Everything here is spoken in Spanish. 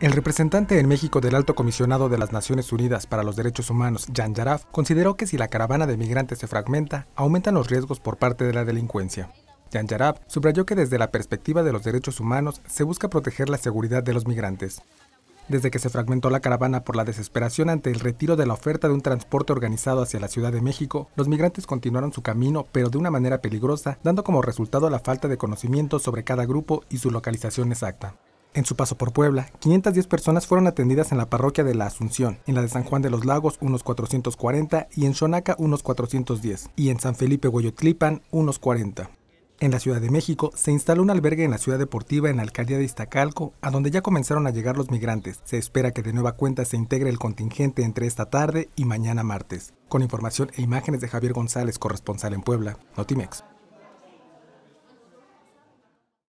El representante en México del Alto Comisionado de las Naciones Unidas para los Derechos Humanos, Jan Jaraf, consideró que si la caravana de migrantes se fragmenta, aumentan los riesgos por parte de la delincuencia. Jan Jaraf subrayó que desde la perspectiva de los derechos humanos se busca proteger la seguridad de los migrantes. Desde que se fragmentó la caravana por la desesperación ante el retiro de la oferta de un transporte organizado hacia la Ciudad de México, los migrantes continuaron su camino, pero de una manera peligrosa, dando como resultado la falta de conocimiento sobre cada grupo y su localización exacta. En su paso por Puebla, 510 personas fueron atendidas en la parroquia de La Asunción, en la de San Juan de los Lagos unos 440 y en Xonaca unos 410 y en San Felipe Guayotlipan unos 40. En la Ciudad de México se instaló un albergue en la ciudad deportiva en alcaldía de Iztacalco, a donde ya comenzaron a llegar los migrantes. Se espera que de nueva cuenta se integre el contingente entre esta tarde y mañana martes. Con información e imágenes de Javier González, corresponsal en Puebla, Notimex.